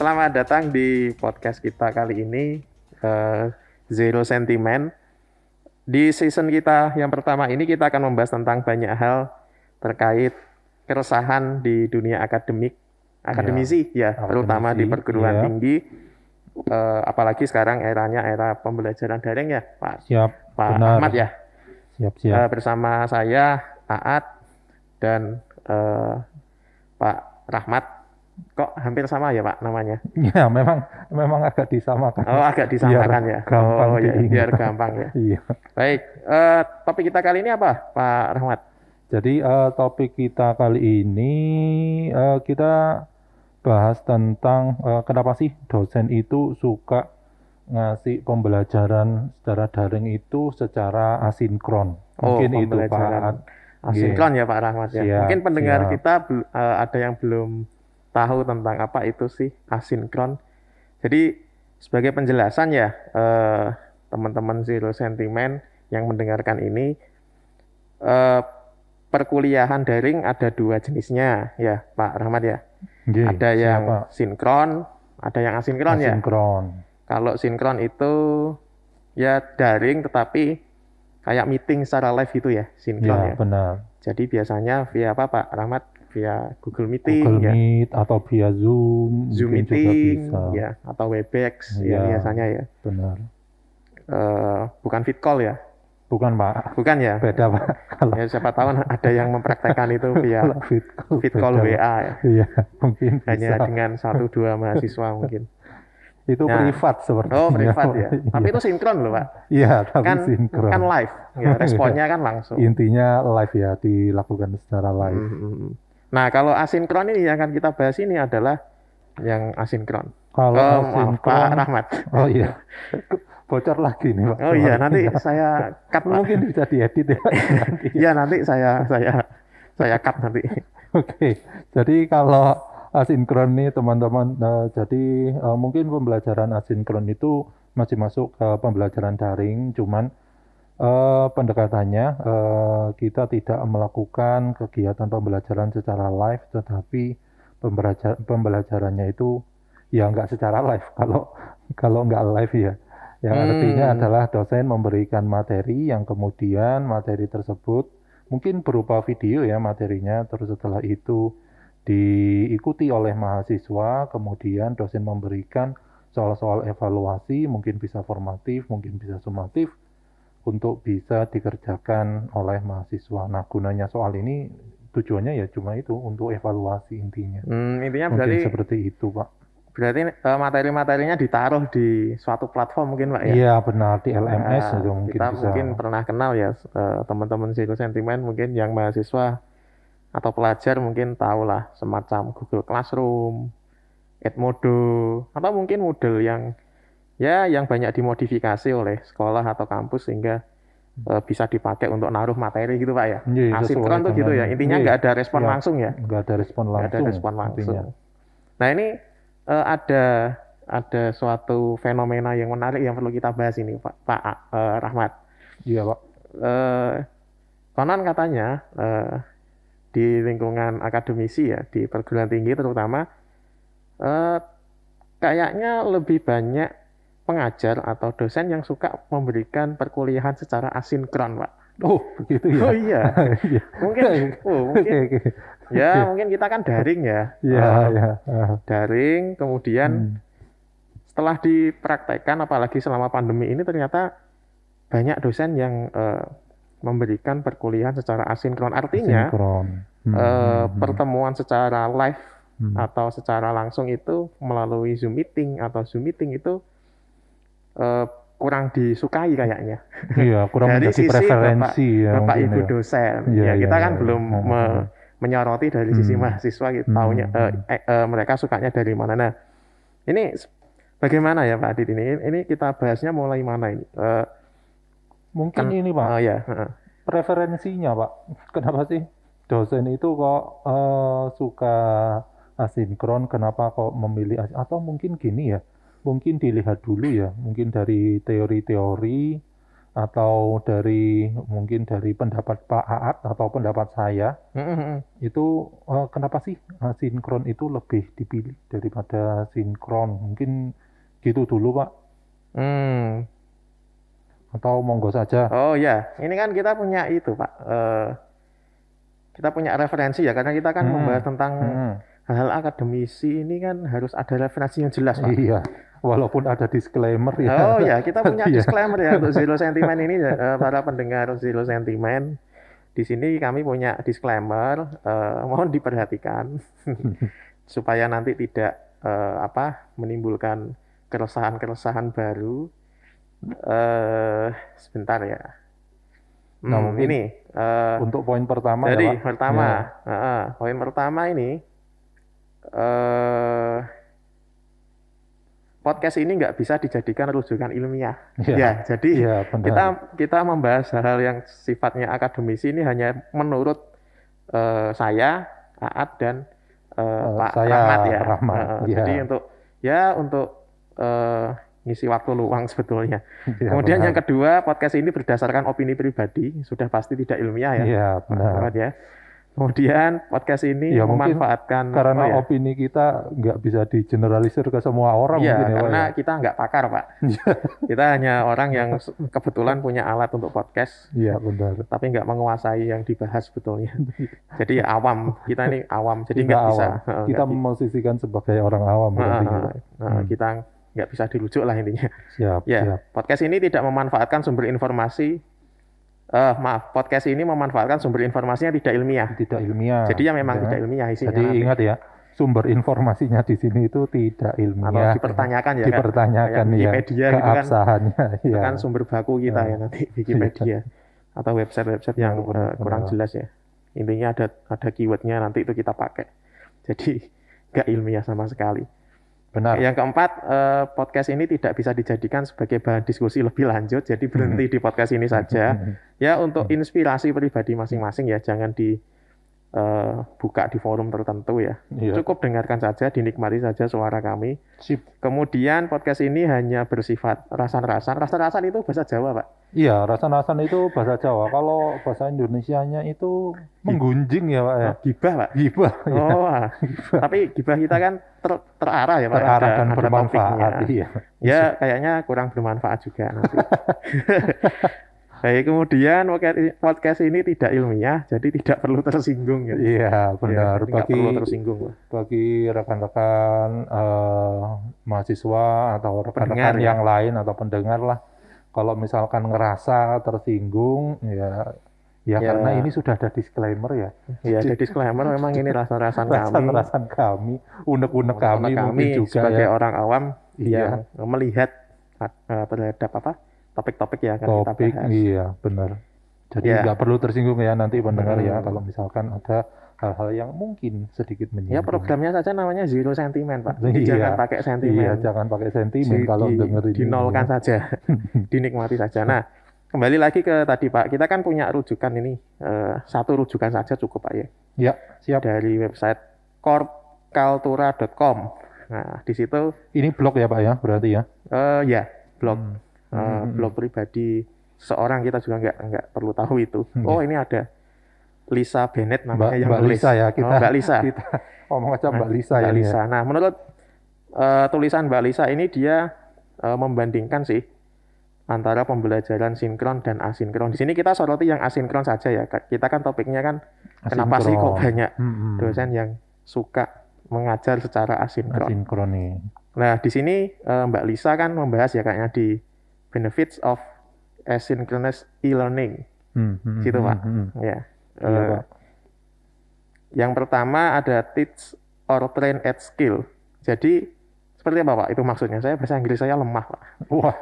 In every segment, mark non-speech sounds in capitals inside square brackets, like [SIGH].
Selamat datang di podcast kita kali ini uh, Zero Sentiment. Di season kita yang pertama ini kita akan membahas tentang banyak hal terkait keresahan di dunia akademik, akademisi ya, ya akademisi, terutama di perguruan ya. tinggi. Uh, apalagi sekarang eranya era pembelajaran daring ya, Pak. Siap. Pak benar. Ahmad ya. Siap, siap. Uh, bersama saya Aat dan uh, Pak Rahmat kok hampir sama ya Pak namanya? Ya memang memang agak disamakan. Oh agak disamakan ya. Gampang oh ya, biar gampang ya. [LAUGHS] iya. Baik, uh, topik kita kali ini apa Pak Rahmat? Jadi uh, topik kita kali ini uh, kita bahas tentang uh, kenapa sih dosen itu suka ngasih pembelajaran secara daring itu secara asinkron. Oh, Mungkin itu Pak. Iya. Asinkron yeah. ya Pak Rahmat ya. Siap, Mungkin pendengar siap. kita uh, ada yang belum tahu tentang apa itu sih asinkron. Jadi sebagai penjelasan ya teman eh, teman-teman Zero Sentiment yang mendengarkan ini eh, perkuliahan daring ada dua jenisnya ya Pak Rahmat ya. Gih, ada yang siapa? sinkron, ada yang asinkron, asinkron. ya. Asinkron. Kalau sinkron itu ya daring tetapi kayak meeting secara live gitu ya sinkron ya. ya. benar. Jadi biasanya via apa Pak Rahmat? via Google Meeting, Google ya. Meet atau via Zoom, Zoom Meeting, juga bisa. ya atau Webex ya, ya biasanya ya. Benar. Uh, bukan fit call ya? Bukan pak. Bukan ya? Beda pak. Kalau... Ya, siapa tahu [LAUGHS] ada yang mempraktekkan itu via fit call, fit call beda. WA ya. Iya mungkin. Hanya bisa. dengan satu dua mahasiswa [LAUGHS] mungkin itu nah. privat seperti Oh, privat ya. Tapi iya. itu sinkron loh, Pak. Iya, tapi kan, sinkron. Kan live. Ya, [LAUGHS] responnya kan langsung. Intinya live ya, dilakukan secara live. Mm -hmm. Nah, kalau asinkron ini yang akan kita bahas ini adalah yang asinkron. Kalau oh, asinkron, maaf, Pak Rahmat. Oh iya. Bocor lagi nih, Pak. Oh iya, nanti iya. saya cut mungkin bisa diedit ya. [LAUGHS] Iya, nanti saya saya saya cut nanti. Oke. Jadi kalau asinkron nih teman-teman nah, jadi uh, mungkin pembelajaran asinkron itu masih masuk ke pembelajaran daring cuman Uh, pendekatannya uh, kita tidak melakukan kegiatan pembelajaran secara live, tetapi pembelajarannya itu ya nggak secara live [LAUGHS] kalau kalau nggak live ya. Yang hmm. artinya adalah dosen memberikan materi yang kemudian materi tersebut mungkin berupa video ya materinya, terus setelah itu diikuti oleh mahasiswa, kemudian dosen memberikan soal-soal evaluasi, mungkin bisa formatif, mungkin bisa sumatif, untuk bisa dikerjakan oleh mahasiswa. Nah, gunanya soal ini tujuannya ya cuma itu untuk evaluasi intinya. Hmm, intinya mungkin berarti seperti itu, Pak. Berarti eh, materi-materinya ditaruh di suatu platform mungkin, Pak ya? Iya, benar di LMS nah, itu mungkin kita bisa. mungkin pernah kenal ya eh, teman-teman Siku sentimen mungkin yang mahasiswa atau pelajar mungkin tahulah semacam Google Classroom, Edmodo atau mungkin Moodle yang ya yang banyak dimodifikasi oleh sekolah atau kampus sehingga e, bisa dipakai untuk naruh materi gitu pak ya yeah, iya, asinkron tuh gitu ya intinya iya, nggak ada respon yeah, langsung ya nggak ada respon langsung gak ada respon langsung nah ini e, ada ada suatu fenomena yang menarik yang perlu kita bahas ini pak pak e, Rahmat iya pak e, konon katanya e, di lingkungan akademisi ya di perguruan tinggi terutama e, kayaknya lebih banyak pengajar atau dosen yang suka memberikan perkuliahan secara asinkron, Pak. Oh, begitu ya. Oh iya. [LAUGHS] iya. mungkin oh, [LAUGHS] mungkin okay, okay. ya, okay. mungkin kita kan daring ya. Iya, yeah, uh, iya. yeah. uh. Daring kemudian hmm. setelah dipraktekkan apalagi selama pandemi ini ternyata banyak dosen yang uh, memberikan perkuliahan secara asinkron. Artinya asinkron. Hmm, uh, pertemuan secara live hmm. atau secara langsung itu melalui Zoom meeting atau Zoom meeting itu Eh, kurang disukai kayaknya. Iya, kurang [LAUGHS] dari sisi preferensi bapak, ya, bapak ibu ya. dosen. Iya, ya, iya, kita iya, kan iya, belum iya. Me menyoroti dari hmm. sisi mahasiswa gitu, hmm. taunya uh, eh, uh, mereka sukanya dari mana. Nah, ini bagaimana ya Pak Adit ini? Ini kita bahasnya mulai mana ini? Uh, Mungkin kan, ini Pak. Uh, ya. Preferensinya Pak. [LAUGHS] Kenapa sih dosen itu kok uh, suka asinkron? Kenapa kok memilih atau mungkin gini ya? mungkin dilihat dulu ya, mungkin dari teori-teori atau dari mungkin dari pendapat Pak Aat atau pendapat saya mm-hmm. itu uh, kenapa sih eh, sinkron itu lebih dipilih daripada sinkron mungkin gitu dulu Pak mm. atau monggo saja oh ya ini kan kita punya itu Pak uh, kita punya referensi ya karena kita kan mm. membahas tentang mm. hal-hal akademisi ini kan harus ada referensi yang jelas Pak iya Walaupun ada disclaimer ya. Oh ya, kita [LAUGHS] punya iya. disclaimer ya untuk Zero [LAUGHS] sentimen ini ya, eh, para pendengar Zero sentimen Di sini kami punya disclaimer, eh, mohon diperhatikan [LAUGHS] supaya nanti tidak eh, apa menimbulkan keresahan-keresahan baru. Eh, sebentar ya. Hmm, nah, ini uh, untuk poin pertama. Jadi ya, pertama, ya. uh, poin pertama ini. Uh, podcast ini nggak bisa dijadikan rujukan ilmiah. Ya, ya jadi ya, kita kita membahas hal-hal yang sifatnya akademisi ini hanya menurut uh, saya, Aat dan uh, uh, Pak saya, Rahmat ya. Rahmat, uh, ya. Jadi untuk ya untuk uh, ngisi waktu luang [LAUGHS] sebetulnya. Ya, Kemudian benar. yang kedua, podcast ini berdasarkan opini pribadi, sudah pasti tidak ilmiah ya. Iya, benar. Rahmat, ya. Kemudian podcast ini ya, memanfaatkan karena ya? opini kita nggak bisa digeneralisir ke semua orang. Iya, mungkin, ya, karena ya, kita nggak pakar pak. Iya. kita hanya orang yang kebetulan punya alat untuk podcast. Iya benar. Tapi nggak menguasai yang dibahas betulnya. [LAUGHS] jadi ya awam. Kita ini awam. Jadi nggak bisa. Kita gak memosisikan di... sebagai orang awam. Nah, nah, hmm. Kita nggak bisa dirujuk lah intinya. Siap, ya, siap. Podcast ini tidak memanfaatkan sumber informasi uh, eh, maaf, podcast ini memanfaatkan sumber informasinya tidak ilmiah. Tidak ilmiah. Jadi ya memang ya. tidak ilmiah isinya. Jadi nanti. ingat ya, sumber informasinya di sini itu tidak ilmiah. Atau dipertanyakan ya. Dipertanyakan kan? ya. Wikipedia gitu kan. ya, keabsahannya. kan, ya. itu kan sumber baku kita ya, ya nanti Wikipedia ya. [LAUGHS] atau website-website ya, yang eh, kurang benar. jelas ya. Intinya ada ada keywordnya nanti itu kita pakai. Jadi nggak ilmiah sama sekali. Benar. Yang keempat, eh, podcast ini tidak bisa dijadikan sebagai bahan diskusi lebih lanjut, jadi berhenti mm-hmm. di podcast ini saja. Mm-hmm. ya untuk mm-hmm. inspirasi pribadi masing-masing ya, jangan di Eh, buka di forum tertentu ya. Iya. Cukup dengarkan saja, dinikmati saja suara kami. Sip. Kemudian podcast ini hanya bersifat rasan-rasan. Rasan-rasan itu bahasa Jawa, Pak. Iya, rasan-rasan itu bahasa Jawa. Kalau bahasa Indonesianya itu menggunjing ya, Pak ya. Oh, gibah, Pak. Gibah. Ya. Oh. [LAUGHS] Gibah. Tapi gibah kita kan ter terarah ya, Pak. Ya? Terarah dan bermanfaat, iya. Ya, kayaknya kurang bermanfaat juga nanti. [LAUGHS] Baik, kemudian podcast ini tidak ilmiah, jadi tidak perlu tersinggung ya. Iya, iya benar. Ya, bagi perlu tersinggung. Bagi rekan-rekan uh, mahasiswa atau rekan-rekan ya. yang lain atau pendengar lah, kalau misalkan ngerasa tersinggung ya Ya, ya karena ini sudah ada disclaimer ya. Ya ada disclaimer memang ini rasa-rasan kami. Rasa-rasan kami, unek-unek kami, kami juga sebagai ya. orang awam iya. yang melihat uh, terhadap apa? topik-topik ya kan topik kita bahas. iya benar jadi ya. nggak yeah. perlu tersinggung ya nanti pendengar ya, hmm. ya kalau misalkan ada hal-hal yang mungkin sedikit menyinggung. Ya programnya saja namanya zero sentimen pak. Jadi iya, jangan pakai sentimen. Iya jangan pakai sentimen di, kalau dengerin. Dinolkan ini. [LAUGHS] saja, dinikmati saja. Nah kembali lagi ke tadi pak, kita kan punya rujukan ini eh, satu rujukan saja cukup pak ya. Ya siap. Dari website korpkultura.com. Nah di situ. Ini blog ya pak ya berarti ya? Uh, ya blog. Hmm uh, hmm. blog pribadi seorang kita juga nggak nggak perlu tahu itu. Hmm. Oh ini ada Lisa Bennett namanya Mbak, yang Mbak tulis. Lisa ya oh, kita. Oh, Mbak Lisa. [LAUGHS] Kita omong aja Mbak nah, Lisa Mbak ya, ya. Lisa. Nah menurut uh, tulisan Mbak Lisa ini dia uh, membandingkan sih antara pembelajaran sinkron dan asinkron. Di sini kita soroti yang asinkron saja ya. Kita kan topiknya kan asinkron. kenapa sih kok banyak dosen yang suka mengajar secara asinkron. Asinkron Nah di sini Mbak Lisa kan membahas ya kayaknya di benefits of asynchronous e-learning. Hmm, hmm, gitu, hmm, Pak. Hmm, hmm. Ya. Iya, eh, Pak. Yang pertama ada teach or train at skill. Jadi seperti apa Pak? Itu maksudnya. Saya bahasa Inggris saya lemah Pak. Wah.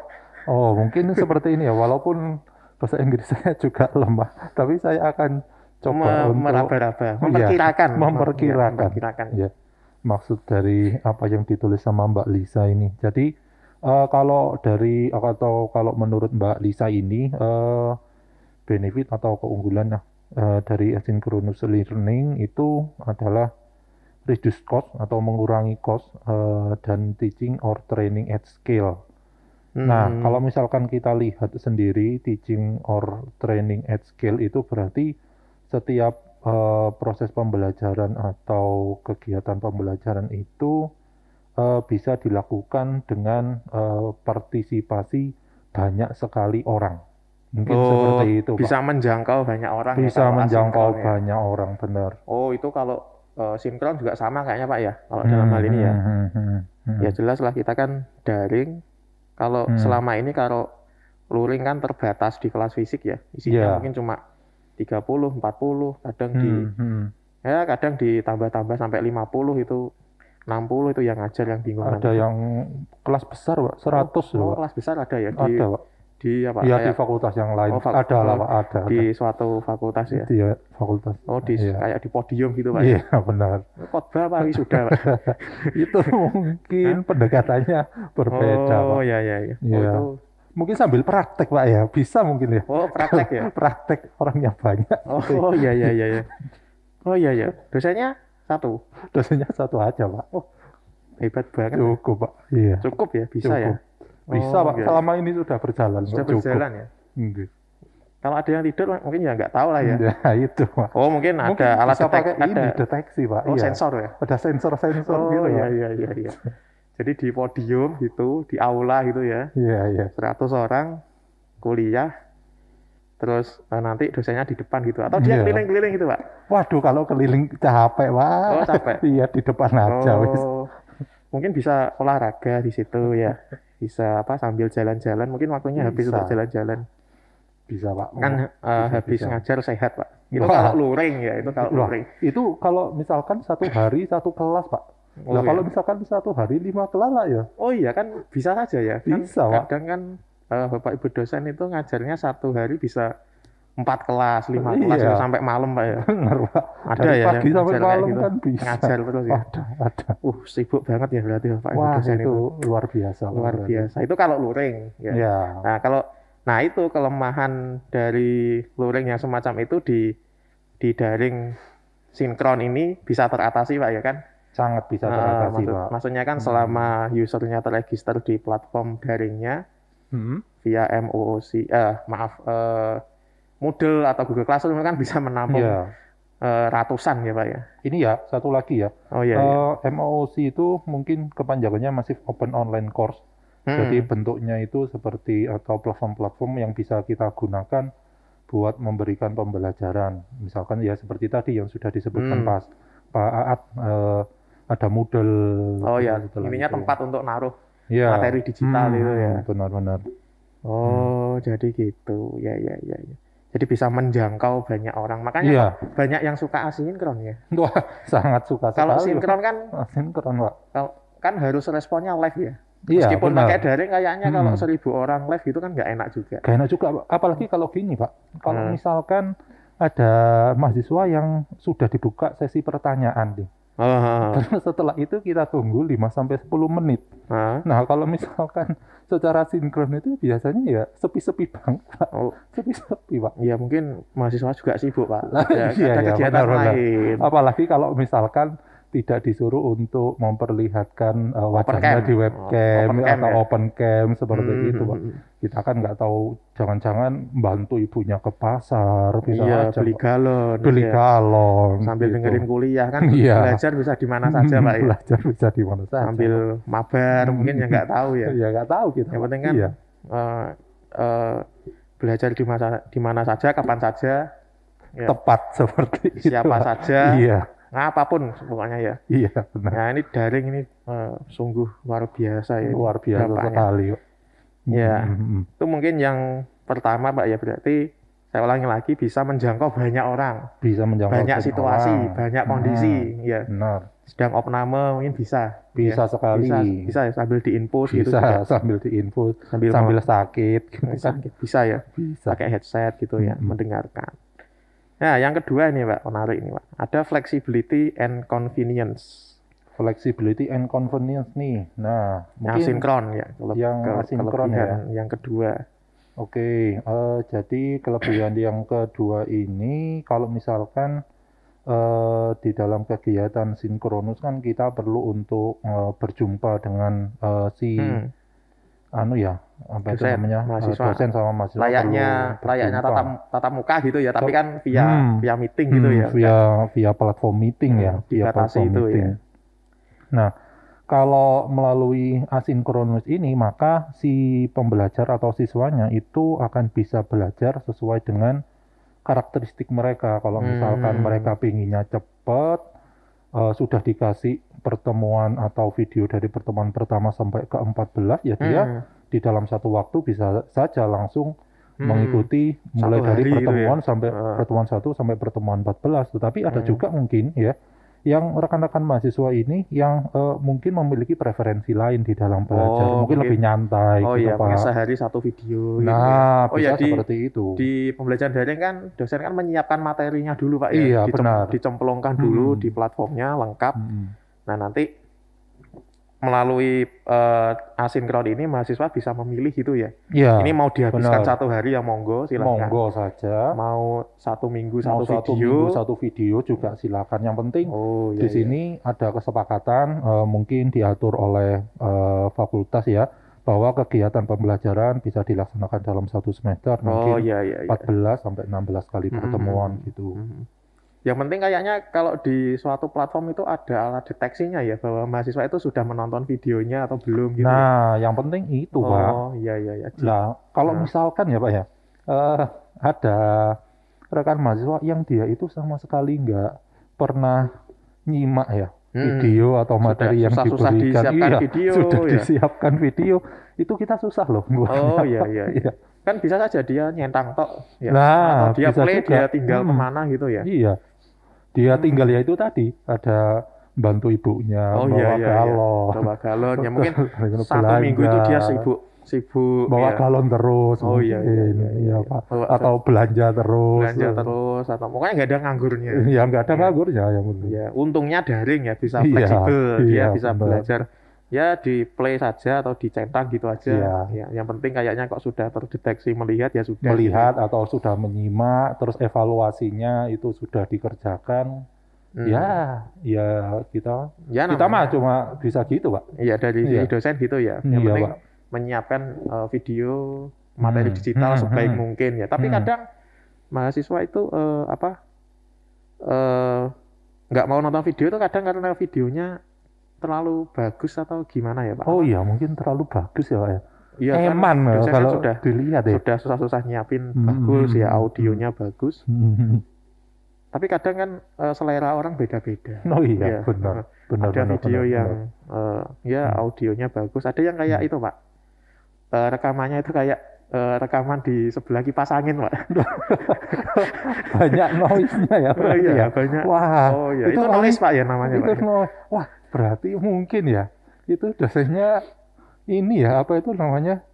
Oh mungkin [LAUGHS] seperti ini ya. Walaupun bahasa Inggris [LAUGHS] saya juga lemah, tapi saya akan coba untuk meraba-raba, iya, memperkirakan, ya, memperkirakan. Ya, memperkirakan. Ya. Maksud dari apa yang ditulis sama Mbak Lisa ini. Jadi uh, kalau dari eh, atau kalau menurut Mbak Lisa ini uh, benefit atau keunggulan uh, dari asynchronous learning itu adalah reduce cost atau mengurangi cost uh, dan teaching or training at scale. Nah, hmm. Nah, kalau misalkan kita lihat sendiri teaching or training at scale itu berarti setiap uh, proses pembelajaran atau kegiatan pembelajaran itu uh, bisa dilakukan dengan uh, partisipasi banyak sekali orang. Mungkin oh, seperti itu. Bisa Pak. menjangkau banyak orang. Ya, bisa ya, menjangkau ya. banyak orang, benar. Oh, itu kalau uh, sinkron juga sama kayaknya Pak ya, kalau hmm, dalam hal ini ya. Hmm, hmm, hmm. hmm. Ya jelas lah kita kan daring. Kalau hmm. selama ini kalau luring kan terbatas di kelas fisik ya, isinya yeah. mungkin cuma 30, 40, kadang hmm, di hmm. ya kadang ditambah-tambah sampai 50 itu 60 itu yang ngajar yang bingung. Ada yang kelas besar, Pak. 100 oh, loh, kelas besar ada ya di Ada, Pak. Di apa? Iya, di fakultas yang lain. Oh, fakultas, ada lah, Pak, ada. Di ada. suatu fakultas ya. ya, fakultas. Oh, di ya. kayak di podium gitu, Pak. Ya? Iya, [LAUGHS] benar. Khotbah Pak sudah, Pak. [LAUGHS] itu mungkin pendekatannya berbeda, oh, Pak. Oh, iya iya iya. Oh, iya. itu mungkin sambil praktek pak ya bisa mungkin ya oh praktek ya [LAUGHS] praktek orangnya banyak oh, oh iya, iya iya iya oh iya iya dosennya satu dosennya satu aja pak oh hebat banget ya. cukup pak iya cukup ya bisa cukup. ya bisa oh, pak enggak. selama ini sudah berjalan sudah cukup. berjalan ya enggak. kalau ada yang tidur mungkin ya nggak tahu lah ya nah, [LAUGHS] itu pak oh mungkin, mungkin ada alat detek pakai ada deteksi pak oh iya. sensor ya ada sensor sensor oh, gitu ya iya, iya iya iya jadi di podium gitu di aula gitu ya iya iya 100 orang kuliah terus uh, nanti dosennya di depan gitu atau dia iya. keliling-keliling yeah. gitu pak waduh kalau keliling capek pak oh capek [LAUGHS] iya di depan aja oh. wis. mungkin bisa olahraga di situ ya bisa apa sambil jalan-jalan mungkin waktunya bisa. habis untuk jalan-jalan bisa pak kan uh, bisa, habis bisa. ngajar sehat pak itu Wah. kalau luring ya itu kalau luring itu kalau misalkan satu hari satu kelas pak Oh, nah, iya. kalau misalkan satu hari lima kelas ya. Oh iya kan bisa saja ya. Kan bisa, kan, Pak. Kadang kan uh, Bapak Ibu dosen itu ngajarnya satu hari bisa empat kelas, lima iya. kelas ya, sampai malam pak ya. [LAUGHS] Benar, pak. Ada Dari ya. Pagi sampai malam gitu. kan bisa. Ngajar terus ya. Ada, ada. Uh, sibuk banget ya berarti pak Wah, dosen itu, itu luar biasa. Luar berarti. biasa. Itu kalau luring. Ya. ya. Nah kalau nah itu kelemahan dari luring yang semacam itu di di daring sinkron ini bisa teratasi pak ya kan? Sangat bisa nah, teratasi uh, maksud, pak. Maksudnya kan hmm. selama usernya terregister di platform daringnya, hmm. via MOOC, eh, maaf, eh, Moodle atau Google Classroom kan bisa menampung yeah. eh, ratusan ya Pak ya. Ini ya, satu lagi ya. Oh iya. iya. Eh, MOOC itu mungkin kepanjangannya masih Open Online Course. Hmm. Jadi bentuknya itu seperti atau platform-platform yang bisa kita gunakan buat memberikan pembelajaran. Misalkan ya seperti tadi yang sudah disebutkan hmm. Pak Pak Aat eh, ada model, Oh iya, ininya ya. tempat untuk naruh ya. materi digital hmm, itu ya. Benar-benar. Oh, hmm. jadi gitu. Ya, ya, ya, ya. Jadi bisa menjangkau banyak orang. Makanya ya. banyak yang suka asinkron ya. Wah, sangat suka. Kalau sinkron kan [LAUGHS] asinkron, Pak. Kalau kan harus responnya live ya. Iya, Meskipun benar. pakai daring kayaknya hmm. kalau seribu orang live itu kan nggak enak juga. Gak enak juga, apalagi hmm. kalau gini Pak. Kalau hmm. misalkan ada mahasiswa yang sudah dibuka sesi pertanyaan nih. Aha. Karena setelah itu kita tunggu 5 sampai 10 menit. Aha. Nah, kalau misalkan [LAUGHS] secara sinkron itu biasanya ya sepi-sepi banget, Pak. Oh. Sepi-sepi, Pak. Ya mungkin mahasiswa juga sibuk, Pak. Ya, iya, ada iya, kegiatan benar, lain. Benar. Apalagi kalau misalkan tidak disuruh untuk memperlihatkan uh, wajahnya open di webcam open atau ya? open cam seperti hmm. itu pak hmm, hmm. kita kan nggak tahu jangan-jangan bantu ibunya ke pasar bisa iya, aja, beli galon beli ya. galon sambil gitu. dengerin kuliah kan iya. belajar bisa di mana hmm, saja pak ya. belajar bisa di mana saja sambil mabar mungkin yang nggak tahu ya ya nggak tahu kita yang penting kan iya. uh, uh, belajar di masa di mana saja kapan saja ya. tepat seperti siapa itu, saja iya Nah, apapun semuanya ya. Iya benar. Nah ini daring ini uh, sungguh luar biasa ya. Luar biasa Bapaknya. sekali. Ya, mm-hmm. itu mungkin yang pertama Pak ya berarti saya ulangi lagi bisa menjangkau banyak orang. Bisa menjangkau banyak situasi, orang. banyak kondisi. Hmm, ya. Benar. Sedang opname mungkin bisa. Bisa ya. sekali. Bisa, bisa ya, sambil diinput bisa, gitu. Bisa sambil diinput. Sambil, sambil sakit. Gitu. Kan. bisa ya. Bisa. Pakai headset gitu ya, hmm. hmm. mendengarkan. Nah, yang kedua ini Pak, menarik ini Pak. Ada flexibility and convenience. Flexibility and convenience nih. Nah, mungkin yang sinkron ya. Yang ke, sinkron ya. Yang kedua. Oke, okay, uh, eh, jadi kelebihan [COUGHS] yang kedua ini kalau misalkan uh, di dalam kegiatan sinkronus kan kita perlu untuk uh, berjumpa dengan uh, si hmm anu ya apa dosen, itu namanya eh, mahasiswa. dosen sama mahasiswa layaknya layaknya tatap tatap muka gitu ya tapi kan via hmm, via meeting gitu hmm, ya via kan? via platform meeting hmm, ya via platform itu ya. meeting. Ya. Nah, kalau melalui asinkronus ini maka si pembelajar atau siswanya itu akan bisa belajar sesuai dengan karakteristik mereka. Kalau misalkan hmm. mereka pinginnya cepat uh, eh, sudah dikasih pertemuan atau video dari pertemuan pertama sampai ke 14 ya dia hmm. di dalam satu waktu bisa saja langsung hmm. mengikuti mulai dari gitu ya. pertemuan ya. sampai uh. pertemuan satu sampai pertemuan 14 tetapi ada hmm. juga mungkin ya yang rekan-rekan mahasiswa ini yang uh, mungkin memiliki preferensi lain di dalam oh, belajar, oh, mungkin, mungkin lebih nyantai. Oh gitu, iya, Pak. sehari satu video. Gitu ya. Nah, gitu. oh, iya, bisa ya, di, seperti itu. Di pembelajaran daring kan dosen kan menyiapkan materinya dulu, Pak. Ya. Iya, ya? Dicem, Dicemplungkan hmm. dulu hmm. di platformnya lengkap. Hmm. Nah, nanti melalui uh, eh, asinkron ini mahasiswa bisa memilih gitu ya. ya Ini mau dihabiskan benar. satu hari ya monggo silakan. Monggo saja. Mau satu minggu mau satu video. Minggu, satu video juga silakan. Yang penting oh, iya, di iya. sini iya. ada kesepakatan uh, mungkin diatur oleh uh, fakultas ya bahwa kegiatan pembelajaran bisa dilaksanakan dalam satu semester oh, mungkin iya, iya, iya. 14 sampai 16 kali pertemuan mm -hmm. gitu. Mm -hmm. Yang penting kayaknya kalau di suatu platform itu ada alat deteksinya ya bahwa mahasiswa itu sudah menonton videonya atau belum gitu. Ya. Nah, yang penting itu, oh, Pak. Oh, iya iya iya. Nah, kalau nah. misalkan ya, Pak ya, uh, ada rekan mahasiswa yang dia itu sama sekali nggak pernah nyimak ya hmm. video atau materi sudah, yang susah, diberikan. Susah iya, disiapkan iya, [LAUGHS] video, sudah ya. disiapkan video. Itu kita susah loh buatnya. Oh, iya, iya iya. iya. Kan bisa saja dia nyentang tok ya. Nah, atau dia play juga. dia tinggal hmm. kemana gitu ya. Iya dia hmm. tinggal ya itu tadi ada bantu ibunya oh, bawa iya, iya, iya. galon, iya. bawa galon ya mungkin [LAUGHS] satu minggu itu dia sibuk sibuk bawa ya. galon terus oh iya iya, iya, iya, iya. iya. atau belanja terus belanja terus atau pokoknya nggak ada nganggurnya ya nggak ada iya. nganggurnya ya, iya, untungnya daring ya bisa iya, fleksibel iya, dia iya, bisa bener. belajar ya di play saja atau dicetak gitu aja. Ya. ya yang penting kayaknya kok sudah terdeteksi melihat ya sudah. Melihat gitu. atau sudah menyimak, terus evaluasinya itu sudah dikerjakan. Hmm. Ya, ya kita ya, kita mah cuma bisa gitu, Pak. Iya dari ya. dosen gitu ya. Yang ya, penting Pak. menyiapkan uh, video materi hmm. digital hmm. sebaik hmm. mungkin ya. Tapi hmm. kadang mahasiswa itu uh, apa? Uh, nggak mau nonton video itu kadang karena videonya terlalu bagus atau gimana ya Pak? Oh iya mungkin terlalu bagus ya Pak ya. Iya, Eman kan, kalau sudah dilihat ya. Sudah susah-susah nyiapin hmm. bagus ya audionya bagus. Hmm. Tapi kadang kan uh, selera orang beda-beda. Oh iya, ya. benar. benar. Ada benar, video benar, yang benar. Uh, ya hmm. audionya bagus, ada yang kayak hmm. itu, Pak. Uh, rekamannya itu kayak uh, rekaman di sebelah kipas angin, Pak. [LAUGHS] banyak noise-nya ya, Oh, iya, ya. banyak. Wah, oh, iya. itu, itu noise, Pak ya namanya, itu Pak. Ya? Noise. Wah, berarti mungkin ya itu dosennya ini ya apa itu namanya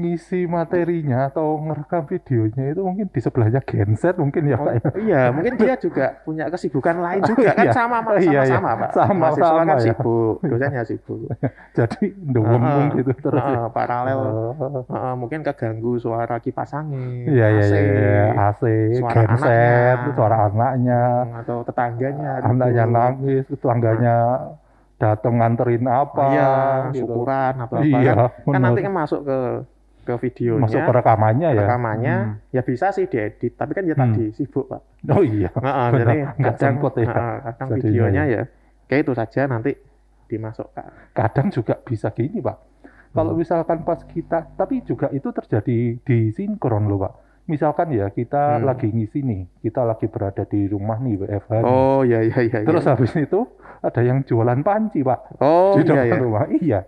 ngisi materinya atau ngerekam videonya itu mungkin di sebelahnya genset mungkin ya oh, Pak. Oh, iya, mungkin dia juga punya kesibukan lain juga iya. kan iya. sama sama iya, iya. sama Pak. Sama kan sama, sama kan ya. sibuk, iya. dosennya sibuk. [LAUGHS] Jadi ndomong uh, gitu terus. Uh, paralel. Uh, uh, mungkin keganggu suara kipas angin. Iya, iya, AC, iya, AC, iya, suara genset, anaknya, suara anaknya atau tetangganya. Anaknya gitu. nangis, tetangganya uh, datang nganterin apa, iya, gitu. syukuran apa iya, apa iya, kan, kan nanti kan masuk ke ke videonya, masuk ke rekamannya ya, rekamannya hmm. ya bisa sih diedit, tapi kan ya hmm. tadi sibuk pak. Oh iya, nah, benar. jadi kadang ya. kadang videonya ya. ya kayak itu saja nanti dimasukkan. Kadang juga bisa gini pak, kalau hmm. misalkan pas kita, tapi juga itu terjadi di sinkron loh pak misalkan ya kita hmm. lagi ngisi nih, kita lagi berada di rumah nih WFH. Oh iya iya iya. iya. Terus ya. habis itu ada yang jualan panci pak. Oh di iya, iya. rumah. Iya.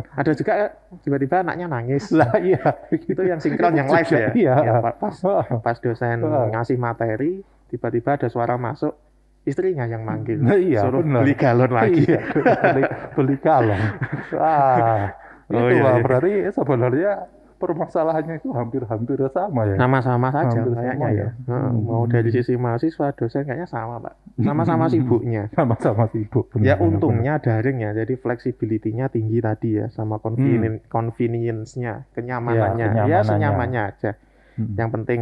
Ada juga tiba-tiba anaknya nangis. Lah iya. itu yang sinkron yang live ya. Iya. Ya, pas ah. pas dosen ah. ngasih materi, tiba-tiba ada suara masuk istrinya yang manggil. Nah, iya, suruh bener. beli galon lagi. Iya, beli, beli galon. [LAUGHS] Ah, oh, itu iya, iya. berarti sebenarnya permasalahannya itu hampir-hampir sama ya. Sama-sama saja hampir kayaknya sama ya. ya. Hmm. Mau dari sisi mahasiswa, dosen kayaknya sama, Pak. Sama-sama [LAUGHS] sibuknya. Sama-sama sibuk. Benar, ya untungnya benar. daring ya. Jadi fleksibilitinya tinggi tadi ya sama convenien hmm. convenience-nya, ya, kenyamanannya. Ya, kenyamanannya. ya senyamannya aja. Hmm. Yang penting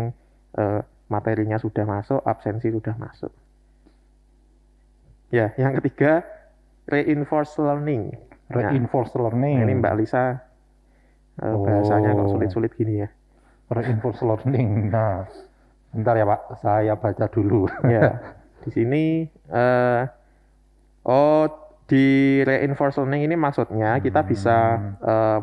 eh, materinya sudah masuk, absensi sudah masuk. Ya, yang ketiga reinforced learning. Nah, reinforced nah, learning. Ini Mbak Lisa oh. bahasanya kok oh. sulit-sulit gini ya. Reinforced learning. Nah, bentar ya Pak, saya baca dulu. [LAUGHS] ya. Di sini uh, oh di reinforced learning ini maksudnya kita bisa um,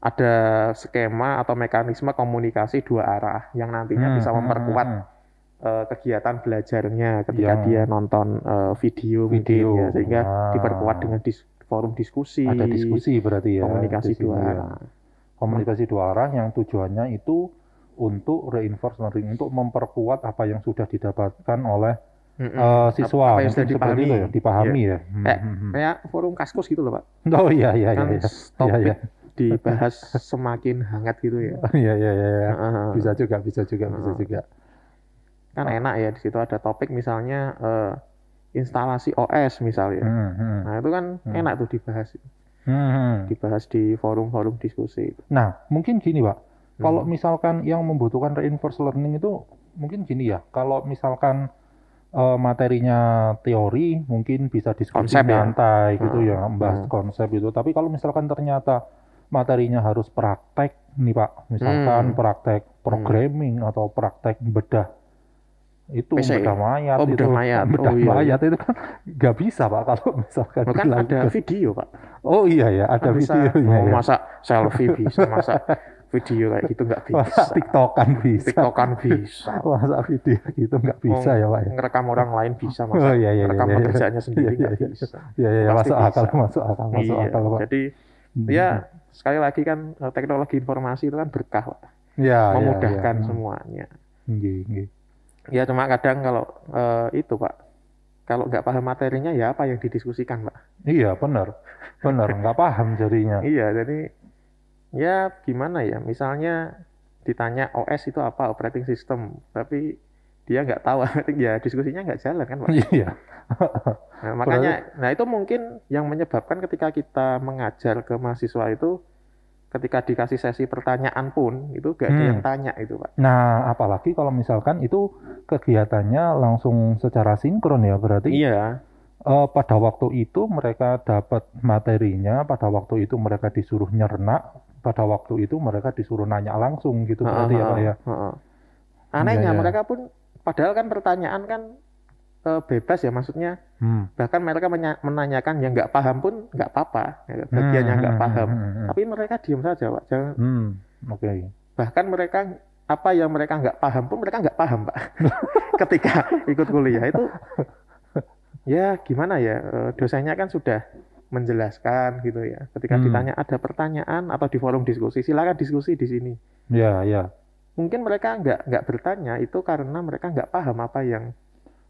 ada skema atau mekanisme komunikasi dua arah yang nantinya hmm. bisa hmm, memperkuat hmm, eh, kegiatan belajarnya ketika ya. dia nonton uh, video, video ya sehingga ah. diperkuat dengan dis forum diskusi ada diskusi berarti ya komunikasi dua ya. arah komunikasi dua arah yang tujuannya itu untuk reinforce learning untuk memperkuat apa yang sudah didapatkan oleh Uh, siswa apa yang sudah dipahami ya, dipahami yeah. Iya. ya. Hmm, kayak, hmm, hmm kayak forum kaskus gitu loh, Pak. Oh iya iya iya. Kan iya. Topik iya, iya. dibahas semakin hangat gitu ya. [LAUGHS] iya iya iya. iya. bisa juga, bisa juga, uh, bisa juga. Kan enak ya di situ ada topik misalnya uh, instalasi OS misalnya. Mm-hmm. Nah, itu kan mm-hmm. enak tuh dibahas hmm. dibahas di forum-forum diskusi. Nah, mungkin gini pak, hmm. kalau misalkan yang membutuhkan reinforced learning itu mungkin gini ya, kalau misalkan uh, materinya teori mungkin bisa diskusi santai ya? gitu hmm. ya membahas hmm. konsep itu tapi kalau misalkan ternyata materinya harus praktek nih pak misalkan hmm. praktek hmm. programming hmm. atau praktek bedah itu PC. bedah mayat oh, bedah itu, mayat bedah oh, iya, iya. mayat itu kan nggak bisa pak kalau misalkan kan ada video pak oh iya ya ada kan bisa, videonya bisa, ya. masa selfie bisa masa video kayak gitu nggak bisa masa tiktokan bisa tiktokan bisa [LAUGHS] masa video gitu nggak bisa oh, ya pak ya ngerekam orang lain bisa masa oh, iya, iya, rekam iya, iya, pekerjaannya iya, sendiri nggak iya, iya, bisa iya iya, iya masuk akal masuk akal masuk iya. akal pak jadi hmm. ya sekali lagi kan eh, teknologi informasi itu kan berkah pak ya, memudahkan ya, ya. semuanya. Gih, gih ya cuma kadang kalau uh, itu pak kalau nggak paham materinya ya apa yang didiskusikan pak iya benar benar nggak paham jadinya [LAUGHS] iya jadi ya gimana ya misalnya ditanya OS itu apa operating system tapi dia nggak tahu [LAUGHS] ya diskusinya nggak jalan kan pak iya nah, makanya nah itu mungkin yang menyebabkan ketika kita mengajar ke mahasiswa itu ketika dikasih sesi pertanyaan pun itu gak ada yang hmm. tanya itu pak. Nah apalagi kalau misalkan itu kegiatannya langsung secara sinkron ya berarti. Iya. Uh, pada waktu itu mereka dapat materinya, pada waktu itu mereka disuruh nyerna, pada waktu itu mereka disuruh nanya langsung gitu berarti uh, ya pak ya. Uh, -huh. Anehnya ya, ya. mereka pun padahal kan pertanyaan kan Eh, bebas ya maksudnya hmm. bahkan mereka menanyakan yang nggak paham pun nggak apa-apa bagian gitu. hmm, yang nggak hmm, hmm, paham hmm, hmm, tapi mereka diem saja pak jangan hmm, okay. bahkan mereka apa yang mereka nggak paham pun mereka nggak paham pak [LAUGHS] ketika ikut kuliah itu ya gimana ya eh, dosennya kan sudah menjelaskan gitu ya ketika hmm. ditanya ada pertanyaan atau di forum diskusi silakan diskusi di sini ya ya mungkin mereka nggak nggak bertanya itu karena mereka nggak paham apa yang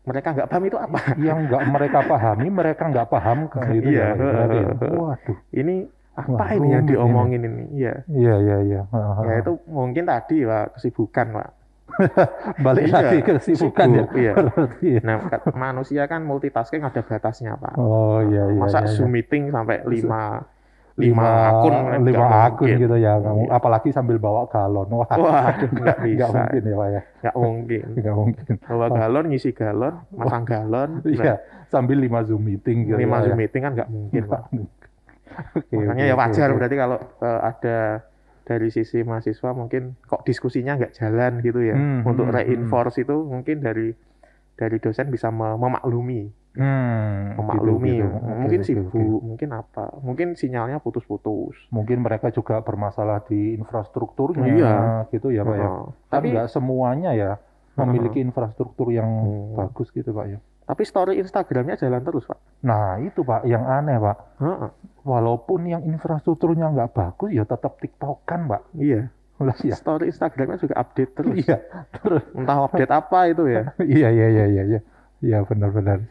mereka nggak paham itu apa? Yang nggak mereka pahami, mereka nggak paham kan gitu iya. ya. ya. [LAUGHS] Waduh. Ini apa Wah, ini yang diomongin ini? Iya. Iya iya iya. Ya itu mungkin tadi Pak kesibukan Pak. [LAUGHS] Balik iya, lagi ke kesibukan ya. sibuk, iya. ya. Iya. Nah, manusia kan multitasking ada batasnya Pak. Oh iya iya. Masa iya, iya. Zoom meeting sampai lima lima akun eh, lima akun mungkin. gitu ya mungkin. Iya. apalagi sambil bawa galon wah, wah nggak bisa mungkin ya pak ya nggak mungkin [LAUGHS] nggak mungkin bawa galon ngisi galon masang galon [LAUGHS] iya nah. sambil lima zoom meeting gitu lima ya, zoom ya. meeting kan nggak mungkin pak [LAUGHS] okay, makanya okay, ya wajar okay. berarti kalau uh, ada dari sisi mahasiswa mungkin kok diskusinya nggak jalan gitu ya hmm, untuk hmm, hmm, hmm. reinforce hmm. itu mungkin dari dari dosen bisa memaklumi hmm, gitu, memaklumi gitu, gitu. mungkin okay, sibuk okay. mungkin apa mungkin sinyalnya putus-putus mungkin mereka juga bermasalah di infrastrukturnya iya. gitu ya pak uh -huh. ya kan tapi nggak semuanya ya memiliki uh -huh. infrastruktur yang hmm. bagus gitu pak ya tapi story Instagramnya jalan terus pak nah itu pak yang aneh pak uh -huh. walaupun yang infrastrukturnya nggak bagus ya tetap tiktokan pak iya ya. Story Instagramnya juga update terus. Iya, terus. Entah update apa itu ya. [LAUGHS] iya, iya, iya, iya, iya. Iya, benar-benar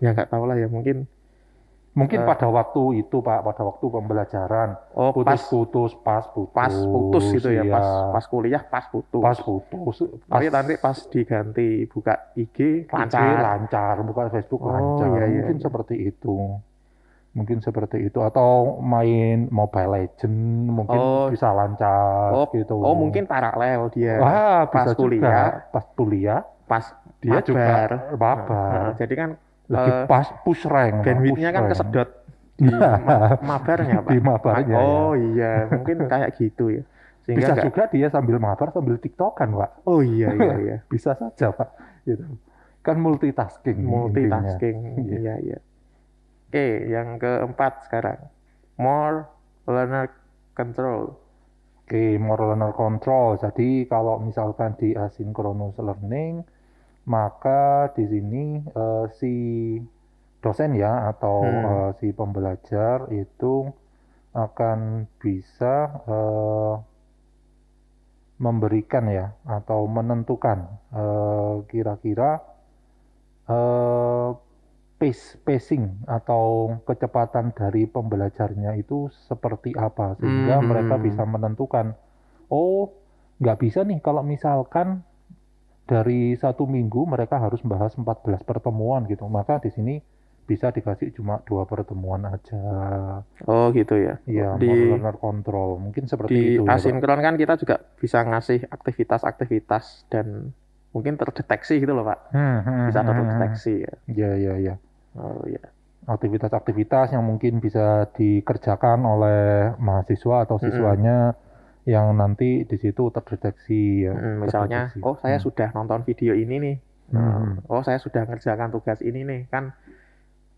ya nggak tahu lah ya mungkin mungkin uh, pada waktu itu pak pada waktu pembelajaran oh putus pas, putus pas putus pas putus gitu ya iya. pas pas kuliah pas putus pas putus tapi nanti pas diganti buka IG lancar IG lancar buka Facebook oh, iya, lancar iya, iya, mungkin iya. seperti itu mungkin seperti itu atau main Mobile Legend mungkin oh, bisa lancar oh, gitu. Oh, mungkin paralel dia. Wah, pas kuliah, juga. pas kuliah, pas dia mabar. juga babar. nah, jadi kan lagi uh, eh, pas push rank. Bandwidthnya kan kesedot [LAUGHS] di mabarnya Pak. Di mabarnya. Ah, iya. Oh ya. iya, mungkin kayak gitu ya. Sehingga bisa gak... juga dia sambil mabar sambil tiktokan Pak. Oh iya iya [LAUGHS] iya. bisa saja Pak. Gitu. Kan multitasking. Ya. Multitasking. Intinya. Iya iya. Oke, yang keempat sekarang. More learner control. Oke, more learner control. Jadi kalau misalkan di asynchronous learning, maka di sini uh, si dosen ya atau hmm. uh, si pembelajar itu akan bisa uh, memberikan ya atau menentukan kira kira-kira uh, pace pacing atau kecepatan dari pembelajarnya itu seperti apa sehingga hmm. mereka bisa menentukan oh nggak bisa nih kalau misalkan dari satu minggu mereka harus membahas 14 pertemuan gitu. Maka di sini bisa dikasih cuma dua pertemuan aja. Oh gitu ya. Ya, di learner control. Mungkin seperti di itu. Di asinkron ya, kan kita juga bisa ngasih aktivitas-aktivitas dan mungkin terdeteksi gitu loh, Pak. Hmm, hmm, bisa hmm, hmm, terdeteksi hmm, ya. Iya, iya, iya. Oh iya. Aktivitas-aktivitas yang mungkin bisa dikerjakan oleh mahasiswa atau hmm, siswanya hmm yang nanti di situ terdeteksi ya. Hmm, misalnya, terdeteksi. oh saya hmm. sudah nonton video ini nih. Nah, hmm. Oh saya sudah ngerjakan tugas ini nih kan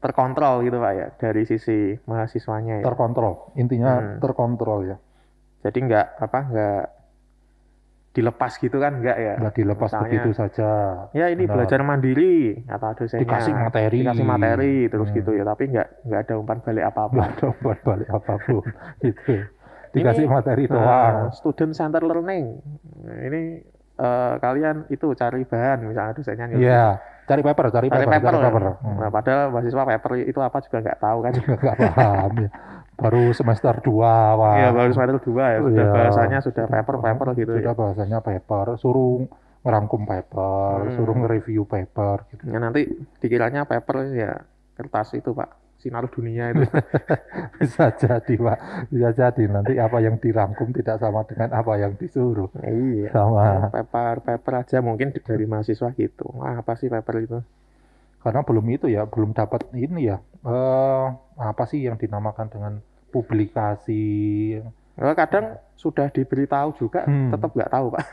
terkontrol gitu pak ya dari sisi mahasiswanya ya. Terkontrol, intinya hmm. terkontrol ya. Jadi nggak apa nggak dilepas gitu kan nggak ya? Nggak dilepas Misalnya, begitu saja. Ya ini Benar. belajar mandiri atau dosennya. Dikasih materi. Dikasih materi terus hmm. gitu ya, tapi nggak nggak ada umpan balik apapun. Nggak ada umpan balik apapun [LAUGHS] gitu dikasih ini, materi doang. Uh, student center learning. Ini uh, kalian itu cari bahan misalnya dosennya gitu. Iya, yeah. cari paper, cari, cari paper, Cari paper. Hmm. Nah, padahal mahasiswa paper itu apa juga nggak tahu kan. Nggak paham. Ya. Baru semester 2, Pak. Iya, baru semester 2 ya. Sudah yeah. bahasanya sudah paper-paper gitu sudah ya. Sudah bahasanya paper, suruh merangkum paper, hmm. suruh nge-review paper gitu. Ya, nanti dikiranya paper ya kertas itu, Pak sinar dunia itu [LAUGHS] bisa jadi pak bisa jadi nanti apa yang dirangkum tidak sama dengan apa yang disuruh iya sama paper paper aja mungkin dari mahasiswa gitu ah, apa sih paper itu karena belum itu ya belum dapat ini ya eh, apa sih yang dinamakan dengan publikasi karena kadang sudah diberitahu juga hmm. tetap nggak tahu pak.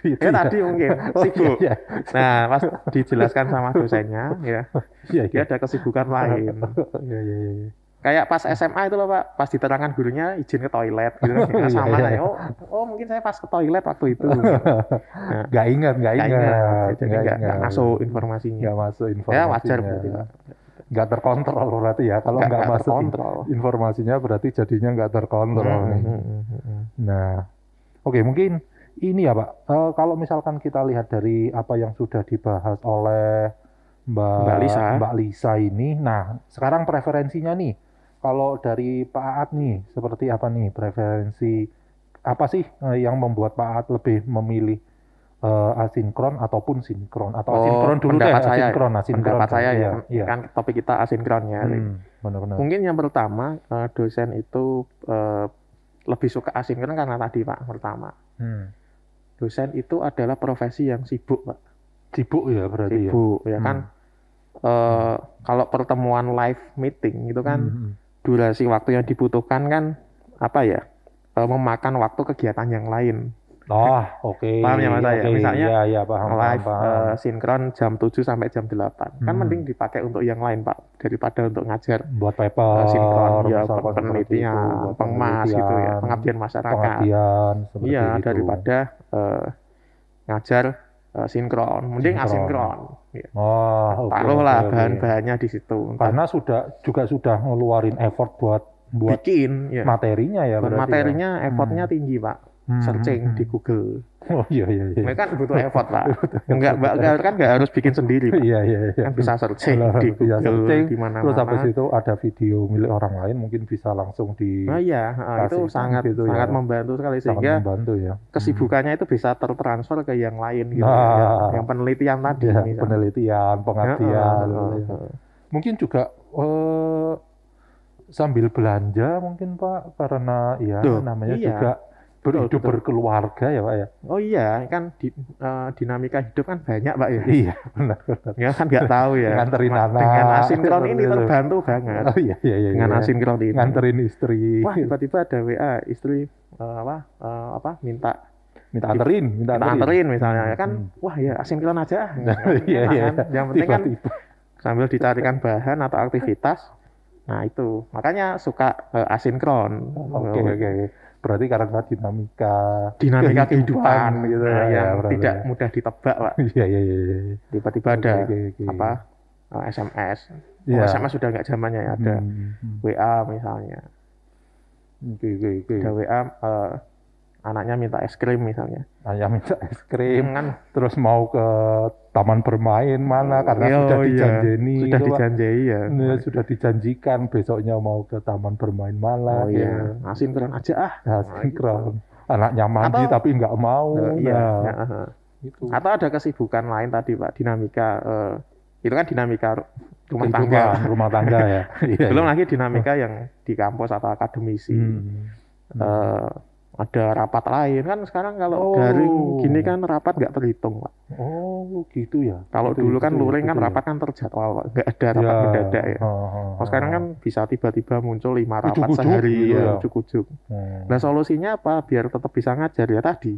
gitu, [LAUGHS] ya, tadi mungkin oh, iya, sibuk. iya, iya. Nah pas dijelaskan sama dosennya ya, iya, [LAUGHS] iya. dia iya. ada kesibukan lain. [LAUGHS] Iya, iya, iya, iya. Kayak pas SMA itu loh pak, pas diterangkan gurunya izin ke toilet gitu. Nah, sama ya, Oh, oh mungkin saya pas ke toilet waktu itu. Nggak gak nah, ingat, gak ingat. Gak ingat, jadi masuk informasinya. Nggak masuk informasinya. Ya wajar berarti pak nggak terkontrol berarti ya kalau nggak masuk terkontrol. informasinya berarti jadinya nggak terkontrol hmm, hmm hmm, hmm, hmm, nah oke okay, mungkin ini ya pak uh, kalau misalkan kita lihat dari apa yang sudah dibahas oleh mbak, mbak Lisa mbak Lisa ini nah sekarang preferensinya nih kalau dari Pak Aat nih seperti apa nih preferensi apa sih eh, yang membuat Pak Aat lebih memilih uh, asinkron ataupun sinkron atau oh, asinkron dulu deh, saya, ya. asinkron, asinkron pendapat saya gitu. ya, ya kan topik kita asinkronnya. Hmm, benar-benar. Mungkin yang pertama uh, dosen itu uh, lebih suka asinkron karena tadi pak pertama. Hmm. Dosen itu adalah profesi yang sibuk pak. Sibuk ya berarti ya? sibuk, ya. ya kan. Hmm. kalau pertemuan live meeting gitu kan hmm, hmm. durasi waktu yang dibutuhkan kan apa ya? Uh, memakan waktu kegiatan yang lain. Oh, [LAUGHS] oke. Okay. Paham ya Mas okay. Misalnya ya, ya, paham, live paham, Uh, sinkron jam 7 sampai jam 8. Kan hmm. Kan mending dipakai untuk yang lain, Pak, daripada untuk ngajar buat eh, paper uh, sinkron ya penelitian, gitu, pengmas gitu ya, pengabdian masyarakat. Pengabdian Iya, gitu. daripada uh, ngajar uh, sinkron, mending asinkron. Ya. Oh, okay, Taruhlah okay, bahan-bahannya okay. di situ. Karena Entah. sudah juga sudah ngeluarin effort buat buat bikin iya. ya, ya. materinya ya materinya ya. effortnya hmm. tinggi pak Hmm, searching hmm, -hmm. di Google. Oh iya iya iya. Mereka kan butuh effort lah. [LAUGHS] Enggak mbak kan nggak harus bikin sendiri. Iya iya iya. Kan bisa searching Lalu, di iya, Google searching, di mana mana. Terus habis itu ada video milik orang lain mungkin bisa langsung di. Nah, iya nah, itu sangat gitu, ya. sangat ya. membantu sekali sehingga sangat membantu, ya. Hmm. kesibukannya itu bisa tertransfer ke yang lain gitu. Nah, ya. Ah. Yang penelitian tadi. Ya, penelitian pengabdian. Ah, ah, gitu ya, oh, oh, Mungkin juga. Uh, sambil belanja mungkin pak karena ya Duh, namanya iya. juga berhidup berkeluarga ya Pak ya. Oh iya, kan di, uh, dinamika hidup kan banyak Pak ya. Iya, benar. benar. Ya kan nggak tahu ya. Nganterin anak. Dengan asinkron ini terbantu banget. Oh iya iya iya. Dengan iya. asinkron ini. Nganterin istri. Wah, tiba-tiba ada WA istri uh, apa uh, apa minta minta anterin, minta anterin, minta anterin misalnya ya kan. Hmm. Wah, ya asinkron aja. Nah, [LAUGHS] iya ya iya. Kan? Yang penting kan tiba -tiba. sambil dicarikan bahan atau aktivitas. Nah, itu. Makanya suka uh, asinkron. Oke, okay, oke. Okay berarti karena dinamika dinamika kehidupan gitu nah, ya, yang ya, tidak mudah ditebak pak [LAUGHS] iya, iya iya iya tiba-tiba ada okay, okay. apa SMS eh, yeah. oh, SMS iya. sudah nggak zamannya ya ada hmm. hmm, hmm. WA misalnya okay, okay, okay. ada WA uh, eh, anaknya minta es krim misalnya anaknya minta es krim hmm, kan terus mau ke taman bermain mana karena oh, sudah iya. dijanjeni gitu, ya. iya. sudah dijanjai ya sudah dijanjikan besoknya mau ke taman bermain mana oh, iya. ya. asinkron nah, aja ah nah, asinkron nah, gitu. anaknya mandi atau, tapi nggak mau uh, iya, nah, iya, uh, itu atau ada kesibukan lain tadi pak dinamika uh, itu kan dinamika rumah tangga rumah tangga ya [LAUGHS] belum iya, iya. lagi dinamika yang di kampus atau akademisi hmm. Uh, ada rapat lain kan sekarang kalau oh. daring gini kan rapat nggak terhitung pak oh gitu ya kalau gitu, dulu kan gitu, ya, luring kan gitu, kan rapat ya. kan terjadwal pak nggak ada rapat ya. mendadak ya oh, oh, oh. sekarang kan bisa tiba-tiba muncul lima rapat ujuk, sehari gitu ya, ya. ujuk-ujuk hmm. nah solusinya apa biar tetap bisa ngajar ya tadi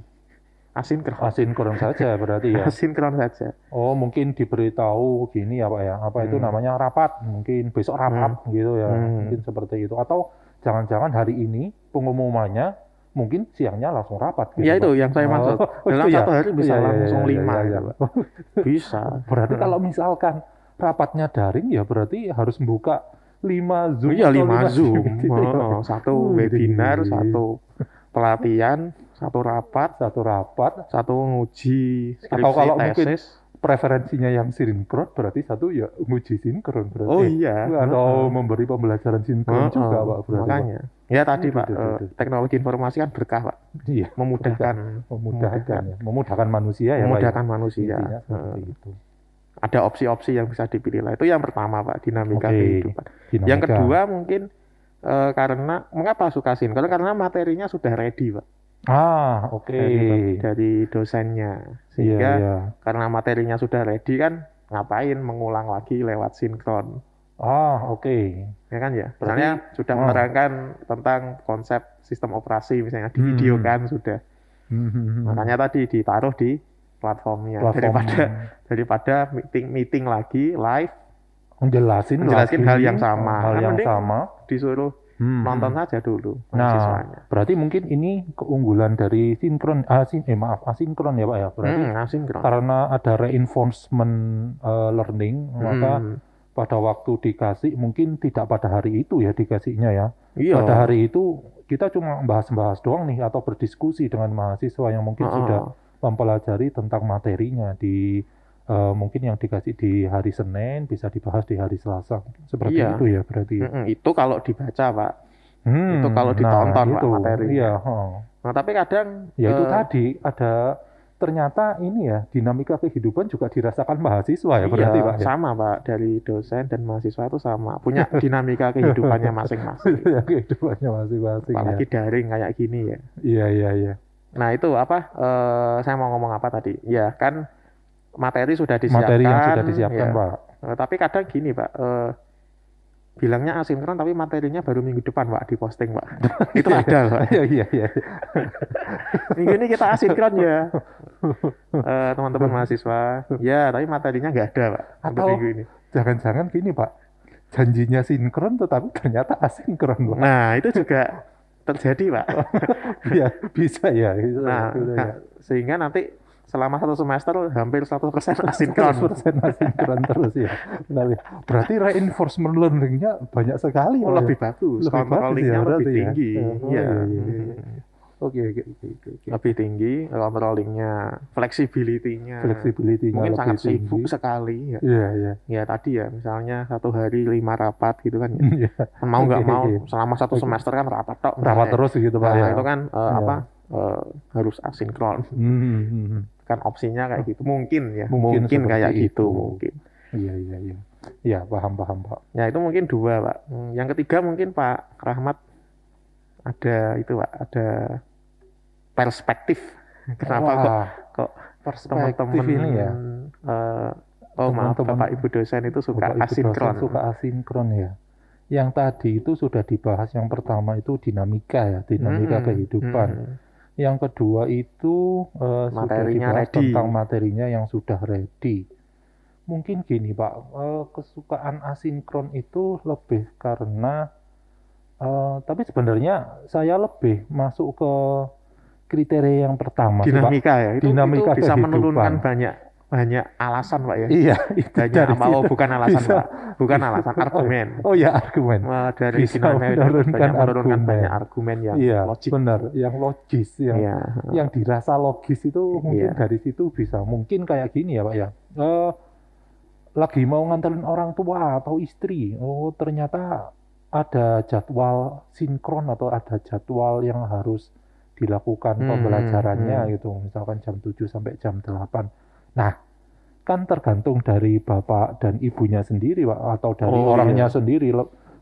Asin Asin asinkron saja berarti ya Asin [LAUGHS] asinkron saja oh mungkin diberitahu gini ya pak ya apa hmm. itu namanya rapat mungkin besok rapat hmm. gitu ya hmm. mungkin seperti itu atau jangan-jangan hari ini pengumumannya mungkin siangnya langsung rapat. Gitu, iya itu yang saya oh, maksud. Oh, Dalam ya? satu hari bisa ya, langsung ya, lima. Ya, ya, bisa. [LAUGHS] Berarti kalau misalkan rapatnya daring ya berarti harus buka lima zoom. Iya lima, zoom. zoom oh, satu hmm. webinar, satu pelatihan, satu rapat, satu rapat, satu nguji atau kalau tesis. mungkin preferensinya yang sinkron berarti satu ya nguji sinkron berarti oh iya atau uh, memberi pembelajaran sinkron uh, juga pak berarti makanya pak. ya tadi pak uh, teknologi informasi kan berkah pak iya memudahkan memudahkan memudahkan, ya, ya. memudahkan manusia ya memudahkan pak, manusia ya. uh, ada opsi-opsi yang bisa dipilih lah itu yang pertama pak dinamika okay. kehidupan dinamika. yang kedua mungkin uh, karena mengapa suka sinkron karena materinya sudah ready pak Ah, oke. Okay. Dari, dari dosennya. Sehingga yeah, yeah. karena materinya sudah ready kan, ngapain mengulang lagi lewat sinkron. Ah, oke. Okay. Ya kan ya. Misalnya Berarti, sudah oh. menerangkan tentang konsep sistem operasi misalnya di video hmm. kan sudah. Hmm. Makanya tadi ditaruh di platformnya, platformnya. daripada daripada meeting meeting lagi live menjelasin menjelasin lagi, hal yang sama. Hal kan yang sama. Disuruh Hmm. Nonton saja dulu nah, siswanya. Berarti mungkin ini keunggulan dari sinkron asin eh maaf asinkron ya Pak ya. Berarti hmm, asinkron. karena ada reinforcement uh, learning hmm. maka pada waktu dikasih mungkin tidak pada hari itu ya dikasihnya ya. Iya. Pada hari itu kita cuma bahas-bahas doang nih atau berdiskusi dengan mahasiswa yang mungkin uh sudah mempelajari tentang materinya di uh, mungkin yang dikasih di hari Senin bisa dibahas di hari Selasa seperti iya. itu ya berarti mm -mm, itu kalau dibaca pak hmm, itu kalau ditonton nah, pak itu, materi iya, oh. nah tapi kadang ya itu eh, tadi ada ternyata ini ya dinamika kehidupan juga dirasakan mahasiswa ya iya, berarti pak ya? sama pak dari dosen dan mahasiswa itu sama punya dinamika kehidupannya [LAUGHS] masing-masing iya, kehidupannya masing-masing ya. apalagi ya. daring kayak gini ya iya iya iya nah itu apa uh, saya mau ngomong apa tadi ya kan materi sudah disiapkan. Materi yang sudah disiapkan, ya. Pak. Uh, tapi kadang gini, Pak. Uh, bilangnya asinkron tapi materinya baru minggu depan pak di posting pak [LAUGHS] itu iya. ada pak [LAUGHS] iya iya iya [LAUGHS] minggu ini kita asinkron ya teman eh, teman-teman mahasiswa ya tapi materinya nggak ada pak atau minggu ini jangan-jangan gini pak janjinya sinkron tetapi ternyata asinkron pak. nah itu juga terjadi pak iya bisa ya bisa, nah, bisa, ya. Iya, iya. nah, sehingga nanti selama satu semester hampir 100% asinkron. 100% asinkron terus ya. Benar, Berarti reinforcement learningnya banyak sekali. Oh, ya. lebih bagus. Lebih bagus ya, lebih tinggi. Ya. tinggi. ya. Iya, iya, iya, iya. Hmm. Oke, oke, oke, oke. Lebih tinggi controllingnya, flexibility-nya. flexibility mungkin lebih sangat tinggi. sibuk sekali ya. Iya, yeah, Yeah. Ya tadi ya, misalnya satu hari lima rapat gitu kan. Ya. [LAUGHS] yeah. Mau nggak okay, mau, okay. selama satu semester kan rapat tok. Rapat terus gitu pak. Nah, ya. itu kan uh, eh, yeah. apa? uh, harus asinkron. Mm hmm. Kan opsinya kayak gitu. Mungkin ya, mungkin, mungkin kayak itu. gitu mungkin. Iya, iya, iya. Iya, paham, paham, Pak. Ya, itu mungkin dua, Pak. Hmm, yang ketiga mungkin Pak Rahmat ada itu, Pak, ada perspektif. [LAUGHS] Kenapa Wah, kok kok perspektif teman ini ya? Uh, oh, teman -teman, maaf, Bapak Ibu dosen itu suka Bapak, asinkron. suka asinkron ya yang tadi itu sudah dibahas yang pertama itu dinamika ya dinamika -hmm. kehidupan -hmm. Yang kedua itu uh, materinya sudah ready. tentang materinya yang sudah ready. Mungkin gini Pak, uh, kesukaan asinkron itu lebih karena uh, tapi sebenarnya saya lebih masuk ke kriteria yang pertama dinamika sih, Pak. ya itu, dinamika itu bisa kehidupan. menurunkan banyak hanya alasan pak ya iya [LAUGHS] itu dari apa oh, bukan alasan bisa, pak bukan bisa, alasan [LAUGHS] oh, argumen oh ya argumen Wah, dari bisa dinamik, ya, menurunkan, banyak, menurunkan argumen. banyak argumen yang iya, logis benar yang logis yang iya. yang dirasa logis itu mungkin iya. dari situ bisa mungkin kayak gini ya pak ya uh, lagi mau nganterin orang tua atau istri oh ternyata ada jadwal sinkron atau ada jadwal yang harus dilakukan hmm, pembelajarannya hmm. gitu misalkan jam 7 sampai jam 8 Nah, kan tergantung dari bapak dan ibunya sendiri Pak, atau dari oh, orangnya iya. sendiri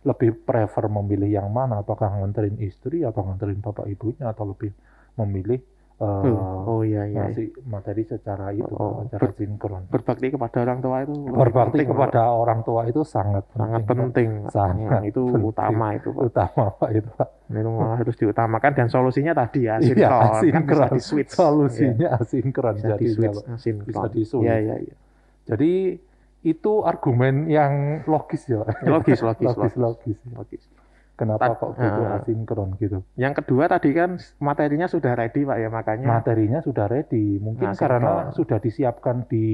lebih prefer memilih yang mana apakah nganterin istri atau nganterin bapak ibunya atau lebih memilih uh, oh iya, iya iya Masih materi secara itu oh, secara ber, sinkron berbakti kepada orang tua itu berbakti kepada apa? orang tua itu sangat sangat penting, penting. sangat hmm, itu penting. utama itu pak. utama pak itu pak itu harus diutamakan dan solusinya tadi ya sinkron, iya, kan bisa di switch [LAUGHS] solusinya ya. sinkron. bisa jadi di switch sinkron. bisa di switch iya. iya ya. jadi itu argumen yang logis ya pak. logis logis [LAUGHS] logis logis, logis. logis kenapa Tad, kok butuh uh, asinkron gitu. Yang kedua tadi kan materinya sudah ready Pak ya makanya. Materinya sudah ready, mungkin asinkron. Nah, karena sudah disiapkan di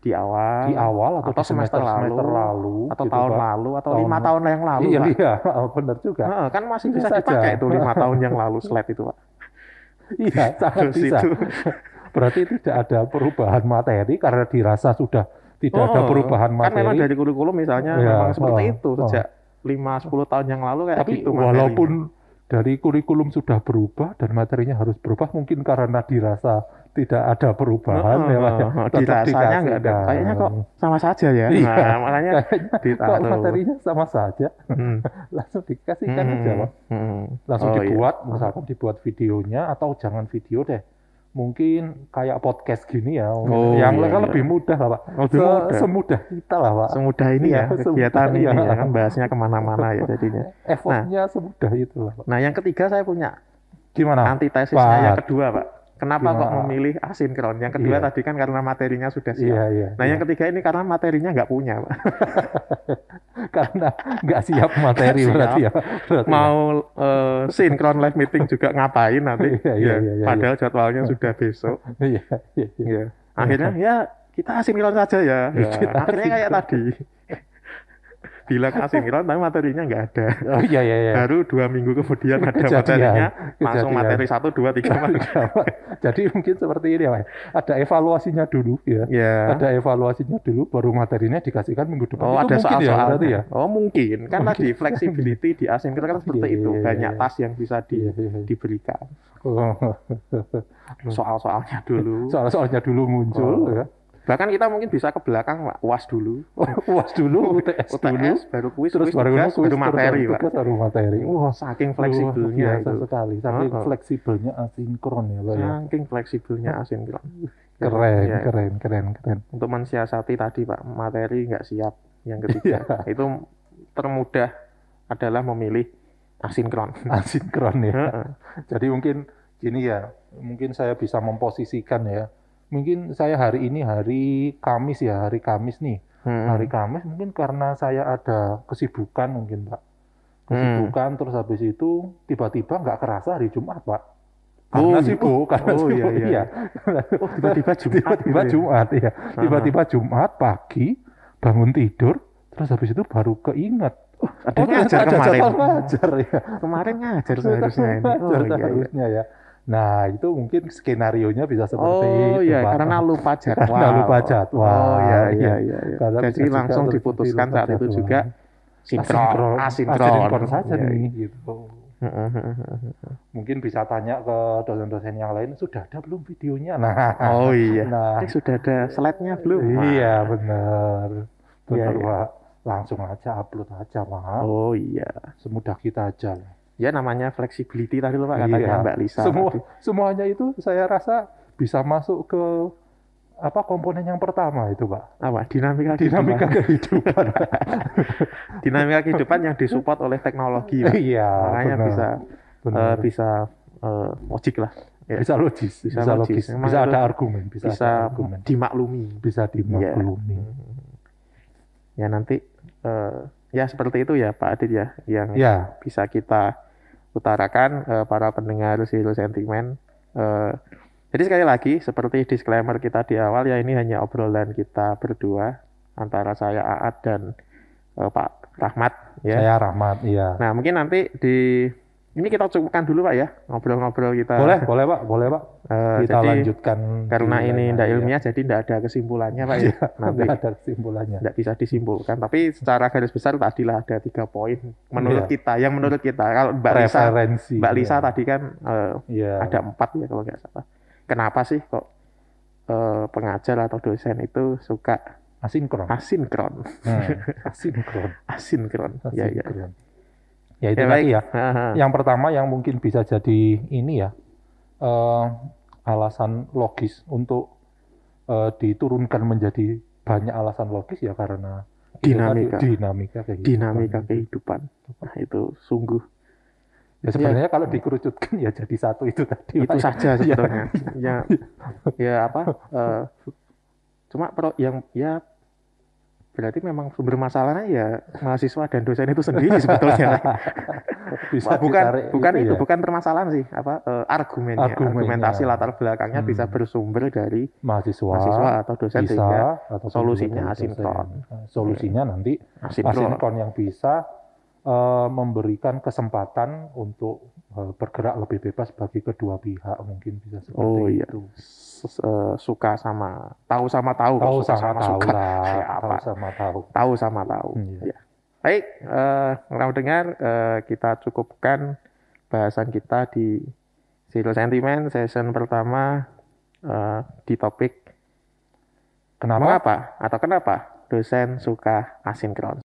di awal di awal atau, atau di semester, semester lalu, semester lalu atau gitu, tahun lalu atau lima tahun yang lalu iya, iya [LAUGHS] oh, benar juga nah, kan masih bisa, bisa dipakai itu lima [LAUGHS] tahun yang lalu slide itu Pak iya [LAUGHS] sangat Terus bisa itu. berarti tidak ada perubahan materi karena dirasa sudah tidak oh, ada perubahan materi kan memang dari kurikulum misalnya ya, memang seperti oh, itu oh. sejak oh lima sepuluh tahun yang lalu kayak Tapi gitu walaupun materinya. dari kurikulum sudah berubah dan materinya harus berubah mungkin karena dirasa tidak ada perubahan oh, ya, oh, dirasanya nggak ada. Kayaknya kok sama saja ya. Iya, nah, makanya Kayaknya Kok materinya sama saja. Hmm. [LAUGHS] Langsung dikasihkan hmm. aja, Hmm. Langsung oh, iya. dibuat, iya. misalkan dibuat videonya atau jangan video deh mungkin kayak podcast gini ya oh, yang iya, iya. lebih iya. mudah lah pak lebih Se mudah. semudah kita lah pak semudah ini ya, iya, semudah kegiatan ini ya, ya kan bahasnya kemana-mana ya jadinya effortnya nah, semudah itu lah pak. nah yang ketiga saya punya gimana antitesisnya yang kedua pak Kenapa Gimana? kok memilih asinkron? Yang kedua yeah. tadi kan karena materinya sudah iya, siap. Yeah, yeah, nah, yeah. yang ketiga ini karena materinya nggak punya, Pak. [LAUGHS] karena nggak siap materi siap. berarti ya. Berarti ya. Mau ya. Uh, eh, sinkron live meeting juga ngapain nanti? [LAUGHS] Yeah, yeah, yeah, yeah, Padahal yeah. jadwalnya sudah besok. [LAUGHS] iya, yeah. Yeah. Iya. Akhirnya ya kita asinkron saja ya. ya. Akhirnya kayak tadi bilang asimilan [LAUGHS] tapi materinya nggak ada. Oh iya iya iya. Baru dua minggu kemudian [LAUGHS] ada Jadian. materinya, langsung materi satu, dua, tiga, [LAUGHS] Jadi mungkin seperti ini ya, ada evaluasinya dulu ya. Yeah. Ada evaluasinya dulu, baru materinya dikasihkan minggu depan. Oh itu ada soal ya, ya. Oh mungkin, karena mungkin. tadi flexibility di asimilan kan iya, seperti yeah, itu, iya, banyak yeah. tas yang bisa di, yeah, yeah. Iya. diberikan. Oh. Soal-soalnya dulu. Soal-soalnya dulu muncul. Oh. Ya bahkan kita mungkin bisa ke belakang pak uas dulu [LAUGHS] uas dulu UTS, UTS dulu baru kuis terus kuis, baru tugas, kuis, baru materi terus, pak baru materi wah saking fleksibelnya itu. sekali saking oh, fleksibelnya asinkron ya pak ya. saking fleksibelnya asinkron keren ya, keren keren keren untuk mensiasati tadi pak materi nggak siap yang ketiga iya. itu termudah adalah memilih asinkron [LAUGHS] asinkron ya jadi mungkin gini ya mungkin saya bisa memposisikan ya mungkin saya hari ini hari Kamis ya, hari Kamis nih. Hmm. Hari Kamis mungkin karena saya ada kesibukan mungkin, Pak. Kesibukan hmm. terus habis itu tiba-tiba nggak kerasa hari Jumat, Pak. Karena oh, sibuk, gitu. karena oh, sibuk, iya. iya. iya. Oh, tiba-tiba Jumat. Gitu ya? Tiba-tiba Jumat, ya. Tiba-tiba Jumat pagi, bangun tidur, terus habis itu baru keinget. Oh, ada oh, ngajar ada kemarin. Ngajar, ya. Kemarin ngajar seharusnya ini. Oh, iya, iya. Seharusnya ya Nah, itu mungkin skenario-nya bisa seperti oh, itu. Oh iya, karena lupa [LAUGHS] jadwal. Karena lupa jadwal. Oh iya, iya, iya. iya. iya. Karena Jadi langsung diputuskan saat jadwal. itu juga sinkron, asinkron. Asinkron, asinkron saja iya, nih. Iya. Gitu. mungkin bisa tanya ke dosen-dosen yang lain, sudah ada belum videonya? Nah, oh iya. Nah, eh, sudah ada slide-nya belum? Iya, benar. Benar, iya, iya. Langsung aja upload aja, Pak. Oh iya. Semudah kita aja. Lah ya namanya flexibility tadi lo Pak iya. katanya iya. Mbak Lisa. Semua semuanya itu saya rasa bisa masuk ke apa komponen yang pertama itu pak apa dinamika dinamika kehidupan, kehidupan. [LAUGHS] dinamika kehidupan yang disupport oleh teknologi pak. iya makanya benar. bisa benar. Uh, bisa uh, logik lah ya. bisa logis bisa, bisa logis, logis. bisa ada argumen bisa, bisa ada argumen. dimaklumi bisa dimaklumi ya, ya nanti uh, ya seperti itu ya pak Adit ya yang ya. bisa kita utarakan uh, para pendengar Silo Sentimen. Uh, eh, jadi sekali lagi seperti disclaimer kita di awal ya ini hanya obrolan kita berdua antara saya Aat dan uh, Pak Rahmat ya. Saya Rahmat iya. Nah, mungkin nanti di ini kita cukupkan dulu pak ya ngobrol-ngobrol kita boleh boleh pak boleh pak uh, kita jadi, lanjutkan karena ini tidak ya. ilmiah jadi tidak ada kesimpulannya pak ya iya, nanti ada kesimpulannya tidak bisa disimpulkan tapi secara garis besar lah ada tiga poin menurut ya. kita yang menurut kita kalau mbak Referensi, Lisa mbak Lisa ya. tadi kan uh, ya. ada empat ya kalau nggak salah kenapa sih kok uh, pengajar atau dosen itu suka asinkron asinkron hmm. [LAUGHS] asinkron asinkron, iya, iya. asinkron. Ya, ya. Ya itu ya, ya. yang pertama yang mungkin bisa jadi ini ya uh, alasan logis untuk uh, diturunkan menjadi banyak alasan logis ya karena dinamika tadi, dinamika kehidupan. dinamika kehidupan. Nah itu sungguh Ya, ya. sebenarnya ya. kalau dikerucutkan ya jadi satu itu tadi. Itu ya. saja [LAUGHS] ya. sebetulnya. ya, [LAUGHS] ya apa? Uh, cuma pro, yang ya berarti memang sumber masalahnya ya mahasiswa dan dosen itu sendiri sebetulnya. [LAUGHS] bisa bukan bukan gitu itu, ya. bukan permasalahan sih apa uh, argumennya, argumentasi latar belakangnya hmm. bisa bersumber dari mahasiswa, mahasiswa atau dosen bisa, atau solusinya asinkron. Solusinya iya. nanti asinkron. yang bisa Eh, memberikan kesempatan untuk eh, bergerak lebih bebas bagi kedua pihak mungkin bisa seperti oh, iya. itu. Eh, suka sama tahu sama tahu. Tahu suka sama, sama tahu suka. lah. [LAUGHS] Tahu sama tahu. Tahu sama tahu. Hmm, iya. ya. Baik, uh, dengar uh, kita cukupkan bahasan kita di Zero Sentiment session pertama uh, di topik Kenapa? Mengapa atau kenapa dosen suka asinkron?